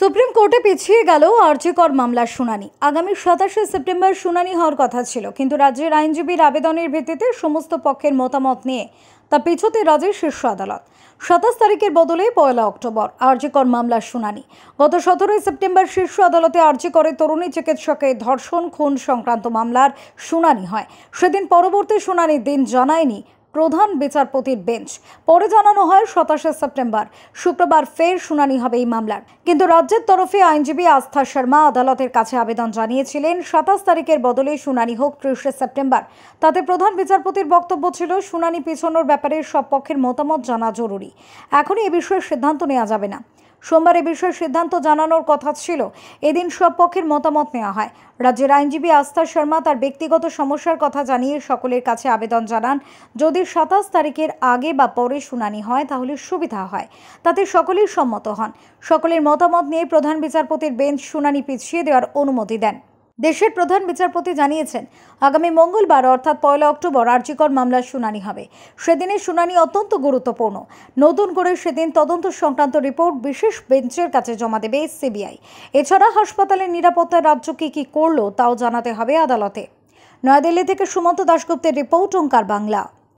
supreme কোর্টে পিছিয়ে গেল আর্যকর মামলার শুনানি আগামী সাতাশে সেপ্টেম্বর শুনানি হওয়ার কথা ছিল কিন্তু রাজ্যের আইনজীবীর আবেদনের ভিত্তিতে সমস্ত পক্ষের মতামত নিয়ে তা পিছুতে রাজের শীর্ষ আদালত সাতাশ তারিখের বদলে পয়লা অক্টোবর আর্যকর মামলার শুনানি গত সতেরোই সেপ্টেম্বর শীর্ষ আদালতে আর্যকরে তরুণী চিকিৎসকের ধর্ষণ খুন সংক্রান্ত মামলার শুনানি হয় সেদিন পরবর্তী শুনানির দিন জানায়নি প্রধান বিচারপতির বেঞ্চ পরে জানানো হয় সাতাশে সেপ্টেম্বর শুক্রবার ফের শুনানি হবে এই মামলার কিন্তু রাজ্যের তরফে আইনজীবী আস্থা শর্মা আদালতের কাছে আবেদন জানিয়েছিলেন সাতাশ তারিখের বদলে শুনানি হোক ত্রিশে সেপ্টেম্বর তাতে প্রধান বিচারপতির বক্তব্য ছিল শুনানি পিছনোর ব্যাপারে সব পক্ষের মতামত জানা জরুরি এখনই এ বিষয়ে সিদ্ধান্ত নেওয়া যাবে না সোমবার এ বিষয়ে সিদ্ধান্ত জানানোর কথা ছিল এদিন সব পক্ষের মতামত নেওয়া হয় রাজ্যের আইনজীবী আস্থা শর্মা তার ব্যক্তিগত সমস্যার কথা জানিয়ে সকলের কাছে আবেদন জানান যদি সাতাশ তারিখের আগে বা পরে শুনানি হয় তাহলে সুবিধা হয় তাতে সকলেই সম্মত হন সকলের মতামত নিয়ে প্রধান বিচারপতির বেঞ্চ শুনানি পিছিয়ে দেওয়ার অনুমতি দেন দেশের প্রধান বিচারপতি জানিয়েছেন আগামী মঙ্গলবার অর্থাৎ পয়লা অক্টোবর আর্যিকর মামলার শুনানি হবে সেদিনের শুনানি অত্যন্ত গুরুত্বপূর্ণ নতুন করে সেদিন তদন্ত সংক্রান্ত রিপোর্ট বিশেষ বেঞ্চের কাছে জমা দেবে সিবিআই এছাড়া হাসপাতালের নিরাপত্তা রাজ্য কী কী করল তাও জানাতে হবে আদালতে নয়াদিল্লি থেকে সুমন্ত দাশগুপ্তের রিপোর্ট ওঙ্কার বাংলা